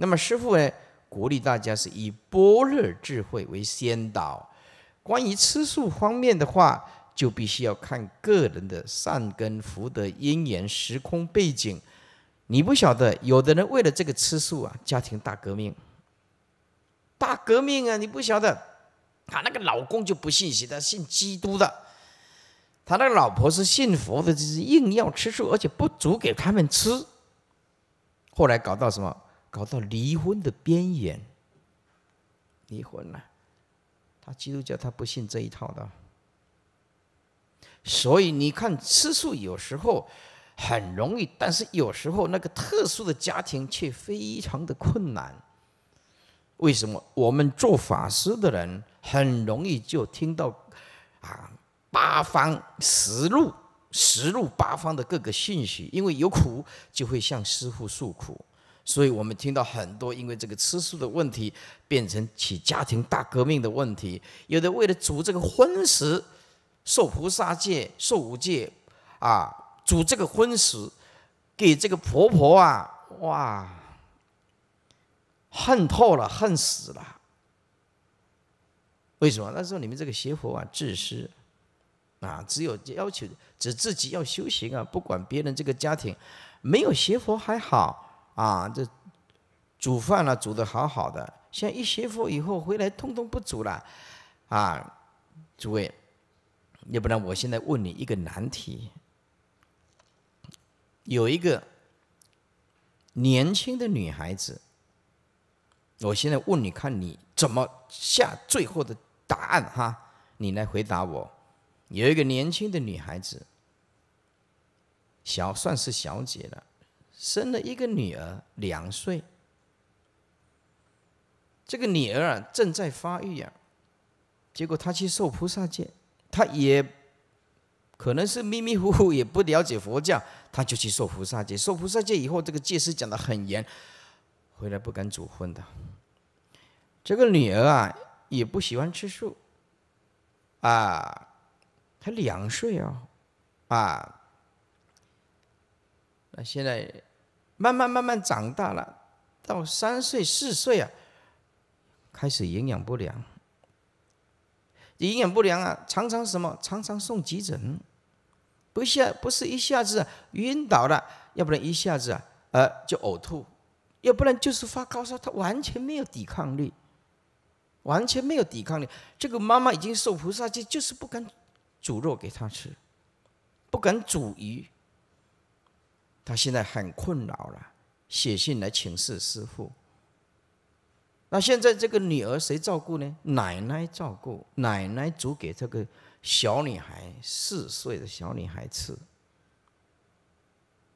那么师傅呢，鼓励大家是以般若智慧为先导。关于吃素方面的话，就必须要看个人的善根福德因缘时空背景。你不晓得，有的人为了这个吃素啊，家庭大革命，大革命啊！你不晓得，他那个老公就不信邪，他信基督的，他那个老婆是信佛的，就是硬要吃素，而且不煮给他们吃。后来搞到什么？搞到离婚的边缘，离婚了。他基督教他不信这一套的，所以你看吃素有时候很容易，但是有时候那个特殊的家庭却非常的困难。为什么我们做法师的人很容易就听到啊八方十路十路八方的各个信息？因为有苦就会向师傅诉苦。所以我们听到很多，因为这个吃素的问题，变成起家庭大革命的问题。有的为了煮这个荤食，受菩萨戒、受五戒，啊，煮这个荤食，给这个婆婆啊，哇，恨透了，恨死了。为什么？那时候你们这个邪佛啊，自私，啊，只有要求只自己要修行啊，不管别人这个家庭，没有邪佛还好。啊，这煮饭了，煮的好好的，现一学佛以后回来，通通不煮了，啊，诸位，要不然我现在问你一个难题，有一个年轻的女孩子，我现在问你看你怎么下最后的答案哈，你来回答我，有一个年轻的女孩子，小算是小姐了。生了一个女儿，两岁。这个女儿啊，正在发育呀。结果她去受菩萨戒，她也可能是迷迷糊糊，也不了解佛教，她就去受菩萨戒。受菩萨戒以后，这个戒师讲的很严，回来不敢煮荤的。这个女儿啊，也不喜欢吃素。啊，才两岁哦，啊，那现在。慢慢慢慢长大了，到三岁四岁啊，开始营养不良。营养不良啊，常常什么？常常送急诊，不下不是一下子晕倒了，要不然一下子啊呃就呕吐，要不然就是发高烧。他完全没有抵抗力，完全没有抵抗力。这个妈妈已经受菩萨戒，就是不敢煮肉给他吃，不敢煮鱼。他现在很困扰了，写信来请示师傅。那现在这个女儿谁照顾呢？奶奶照顾，奶奶煮给这个小女孩四岁的小女孩吃。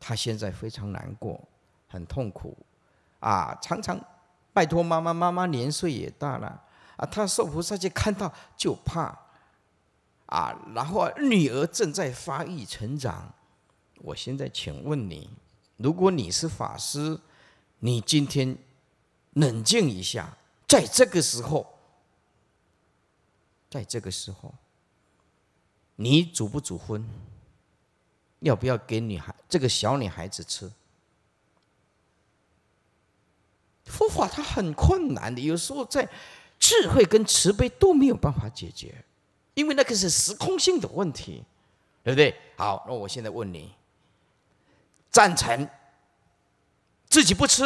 她现在非常难过，很痛苦，啊，常常拜托妈妈，妈妈年岁也大了，啊，她受菩萨就看到就怕，啊，然后女儿正在发育成长。我现在请问你，如果你是法师，你今天冷静一下，在这个时候，在这个时候，你主不主婚？要不要给女孩这个小女孩子吃？佛法它很困难的，有时候在智慧跟慈悲都没有办法解决，因为那个是时空性的问题，对不对？好，那我现在问你。赞成。自己不吃，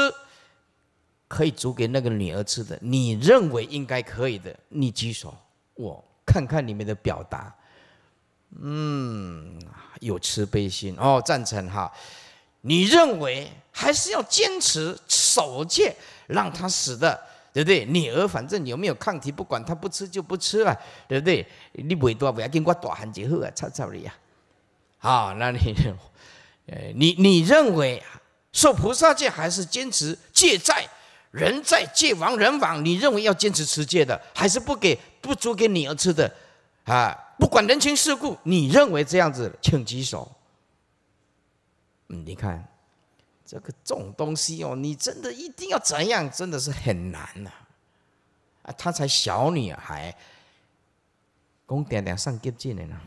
可以煮给那个女儿吃的。你认为应该可以的，你举手，我看看你们的表达。嗯，有慈悲心哦，赞成哈。你认为还是要坚持守戒，让他死的，对不对？女儿反正有没有抗体，不管他不吃就不吃了，对不对？你不多不要跟我大汉就好啊，吵吵你啊。好，那你。你你认为啊，受菩萨戒还是坚持戒在人在戒亡人亡？你认为要坚持持戒的，还是不给不租给女儿吃的啊？不管人情世故，你认为这样子，请举手。嗯，你看这个这种东西哦，你真的一定要怎样？真的是很难呐。啊，她才小女孩，公爹爹上阶进来呢。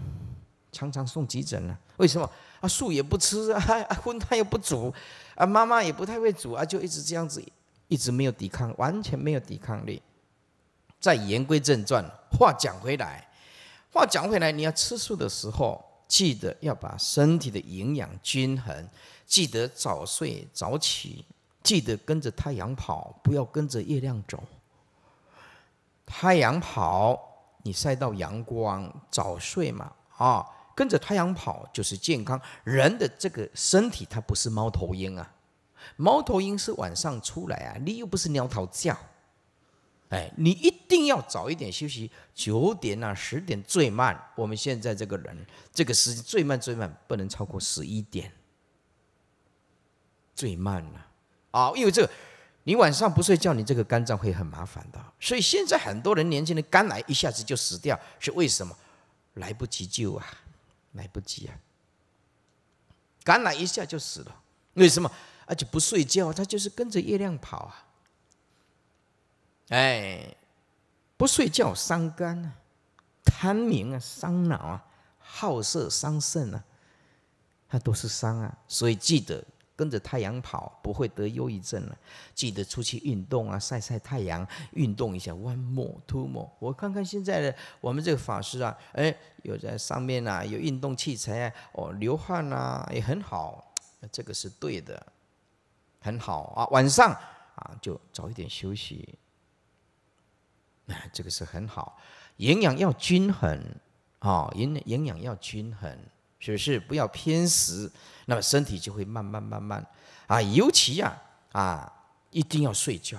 常常送急诊了，为什么啊？素也不吃啊，荤汤又不煮，啊，妈妈也不太会煮啊，就一直这样子，一直没有抵抗，完全没有抵抗力。再言归正传，话讲回来，话讲回来，你要吃素的时候，记得要把身体的营养均衡，记得早睡早起，记得跟着太阳跑，不要跟着月亮走。太阳跑，你晒到阳光，早睡嘛，啊。跟着太阳跑就是健康。人的这个身体它不是猫头鹰啊，猫头鹰是晚上出来啊，你又不是鸟叫，哎，你一定要早一点休息，九点啊十点最慢。我们现在这个人这个时间最慢最慢，不能超过十一点，最慢了啊！因为这，个。你晚上不睡觉，你这个肝脏会很麻烦的。所以现在很多人，年轻人肝癌一下子就死掉，是为什么？来不及救啊！来不及啊！感染一下就死了，为什么？而且不睡觉，他就是跟着月亮跑啊！哎，不睡觉伤肝啊，贪名啊伤脑啊，好色伤肾啊，他都是伤啊。所以记得。跟着太阳跑，不会得忧郁症了。记得出去运动啊，晒晒太阳，运动一下。One more, two more。我看看现在的我们这个法师啊，哎，有在上面啊，有运动器材哦，流汗啊，也很好。这个是对的，很好啊。晚上啊，就早一点休息。这个是很好。营养要均衡啊，营营养要均衡。是不是不要偏食，那么身体就会慢慢慢慢，啊，尤其呀啊，一定要睡觉，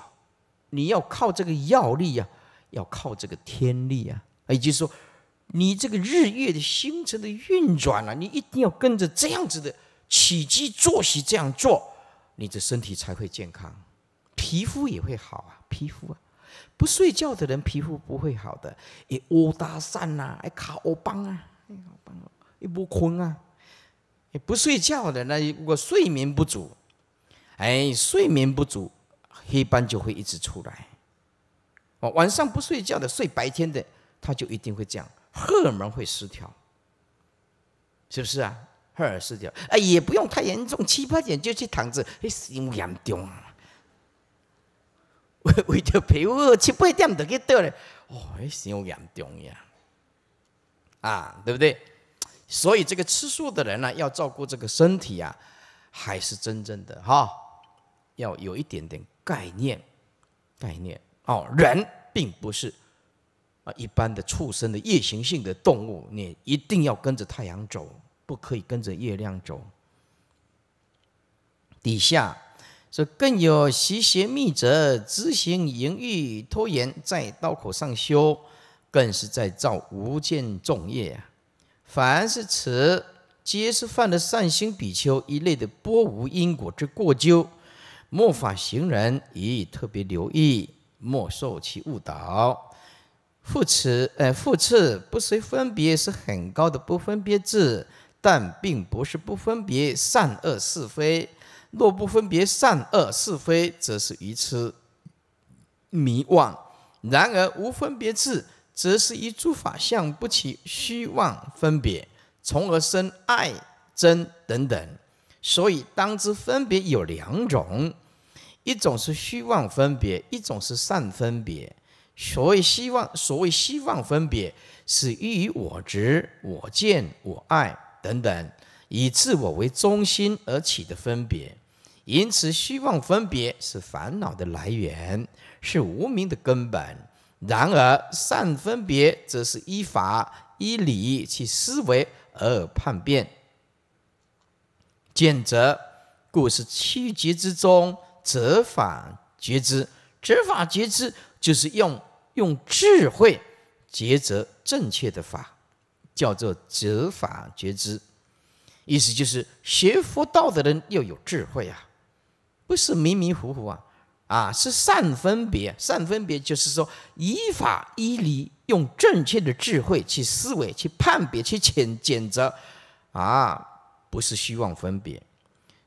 你要靠这个药力呀，要靠这个天力呀，也就是说，你这个日月的星辰的运转啊，你一定要跟着这样子的起居作息这样做，你的身体才会健康，皮肤也会好啊，皮肤啊，不睡觉的人皮肤不会好的，也乌搭散呐，还卡欧邦啊，哎好棒哦。也不困啊，也不睡觉的。那如果睡眠不足，哎，睡眠不足，黑斑就会一直出来。哦，晚上不睡觉的，睡白天的，他就一定会这样，荷尔蒙会失调，是不是啊？荷尔失调，哎，也不用太严重，七八点就去躺着，哎，严重。为 为着陪我七八点就去倒了，哦，哎，严重呀，啊，对不对？所以，这个吃素的人呢，要照顾这个身体啊，还是真正的哈，要有一点点概念，概念哦。人并不是啊一般的畜生的夜行性的动物，你一定要跟着太阳走，不可以跟着月亮走。底下这更有习邪密者，执行淫欲，拖延在刀口上修，更是在造无间重业啊。凡是此，皆是犯了善心比丘一类的波无因果之过咎，末法行人宜特别留意，莫受其误导。复此，呃，复次，不随分别是很高的不分别智，但并不是不分别善恶是非。若不分别善恶是非，则是愚痴迷妄。然而无分别智。则是一诸法相不起虚妄分别，从而生爱、憎等等。所以，当知分别有两种：一种是虚妄分别，一种是善分别。所谓希望，所谓希望分别，是欲与我执、我见、我爱等等，以自我为中心而起的分别。因此，虚妄分别是烦恼的来源，是无明的根本。然而善分别，则是依法依理去思维而判变。见则，故是七节之中，则法觉知。择法觉知就是用用智慧抉择正确的法，叫做择法觉知。意思就是学佛道的人要有智慧啊，不是迷迷糊糊啊。啊，是善分别，善分别就是说依法依理，用正确的智慧去思维、去判别、去谴谴责，啊，不是虚妄分别。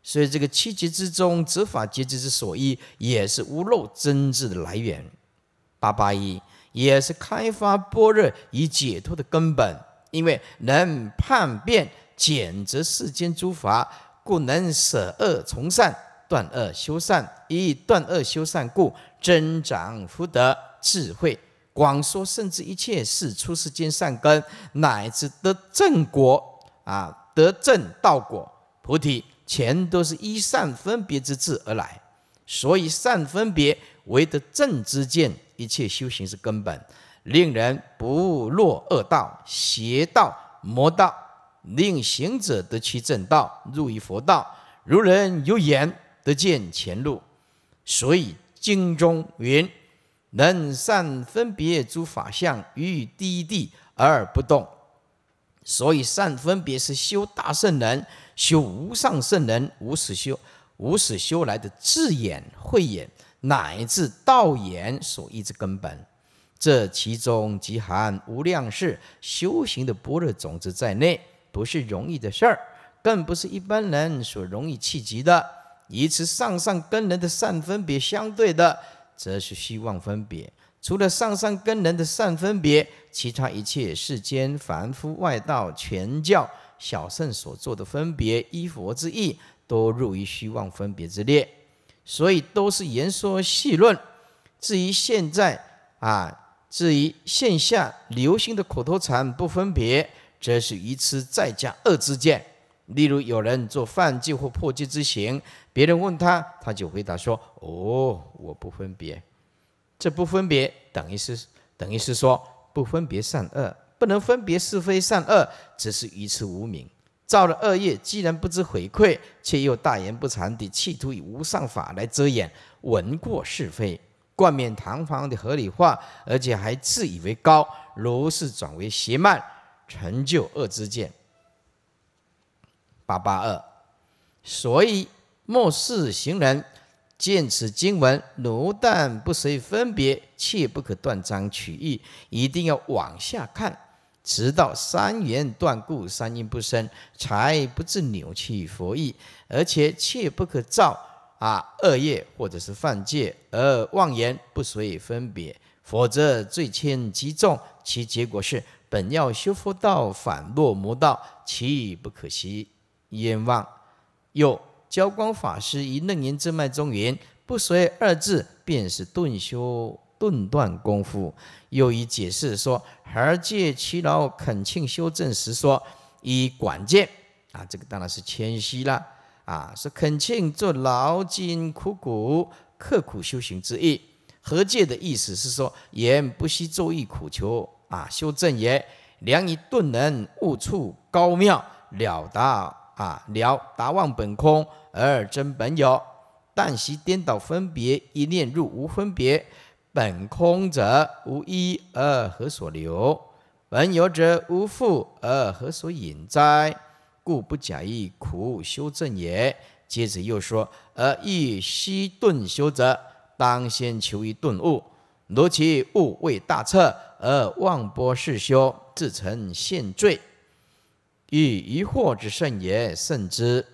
所以这个七觉之中，执法觉制之所依，也是无漏真智的来源。八八一也是开发般若以解脱的根本，因为能判辨谴责世间诸法，故能舍恶从善。断恶修善，以断恶修善故，增长福德、智慧。广说，甚至一切事，出世间善根，乃至得正果啊，得正道果、菩提，全都是依善分别之智而来。所以，善分别唯得正之见，一切修行是根本，令人不落恶道、邪道、魔道，令行者得其正道，入于佛道。如人有眼。得见前路，所以经中云：“能善分别诸法相，于第一地而不动。”所以善分别是修大圣人、修无上圣人、无始修、无始修来的智眼、慧眼乃至道眼所依之根本。这其中极含无量世修行的般若种子在内，不是容易的事儿，更不是一般人所容易企及的。以此上善跟人的善分别相对的，则是希望分别。除了上善跟人的善分别，其他一切世间凡夫外道、全教小圣所做的分别，依佛之意，都入于虚妄分别之列，所以都是言说细论。至于现在啊，至于线下流行的口头禅“不分别”，则是一次再加二之见。例如有人做犯戒或破戒之行，别人问他，他就回答说：“哦，我不分别，这不分别等于是等于是说不分别善恶，不能分别是非善恶，只是愚痴无明，造了恶业，既然不知悔愧，却又大言不惭地企图以无上法来遮掩，闻过是非，冠冕堂皇的合理化，而且还自以为高，如是转为邪慢，成就恶之见。”八八二，所以末世行人见此经文，如但不随分别，切不可断章取义，一定要往下看，直到三元断故，三因不生，才不至扭曲佛意。而且切不可造啊恶业或者是犯戒而妄言不随分别，否则罪轻极重，其结果是本要修佛道，反落魔道，岂不可惜？冤枉！又交光法师以楞严之脉中云“不随”二字，便是顿修顿断功夫。又以解释说：“而借其劳恳请修正时说以管见啊，这个当然是谦虚了啊，是恳请做劳筋苦苦刻苦修行之意。何借的意思是说，言不惜周意苦求啊，修正也，良以顿能悟处高妙，了达。”啊，了达忘本空而真本有，但悉颠倒分别，一念入无分别，本空者无一二何所留？本有者无复而何所隐哉？故不假意苦修正也。接着又说：而欲悉顿修者，当先求于顿悟。如其悟未大彻而妄波是修，自成现罪。欲疑惑之甚也，甚之。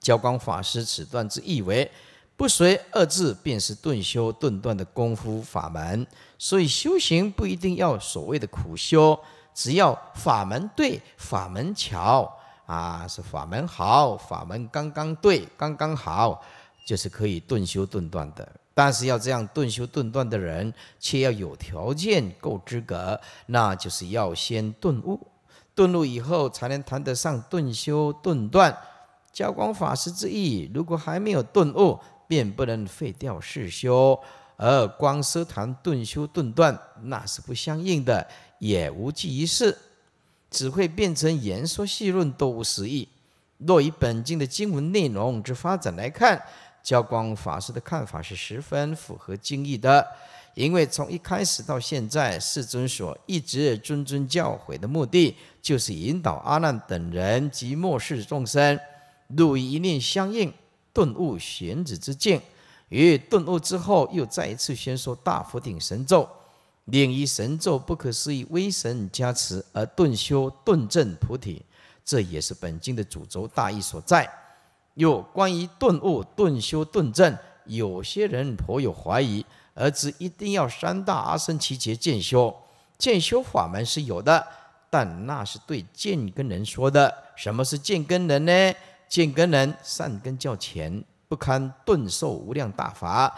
交光法师此段之意为“不随”二字，便是顿修顿断的功夫法门。所以修行不一定要所谓的苦修，只要法门对，法门巧啊，是法门好，法门刚刚对，刚刚好，就是可以顿修顿断的。但是要这样顿修顿断的人，却要有条件够资格，那就是要先顿悟。顿悟以后，才能谈得上顿修顿断。教光法师之意，如果还没有顿悟，便不能废掉世修；而光师谈顿修顿断，那是不相应的，也无济于事，只会变成言说细论，多无实意。若以本经的经文内容之发展来看，教光法师的看法是十分符合经义的。因为从一开始到现在，世尊所一直谆谆教诲的目的，就是引导阿难等人及末世众生，入一念相应，顿悟玄子之境。于顿悟之后，又再一次宣说大佛顶神咒，令一神咒不可思议威神加持而顿修顿证菩提。这也是本经的主轴大意所在。又关于顿悟、顿修、顿证，有些人颇有怀疑。儿子一定要三大阿僧祇劫见修，建修法门是有的，但那是对健根人说的。什么是健根人呢？健根人善根较浅，不堪顿受无量大法。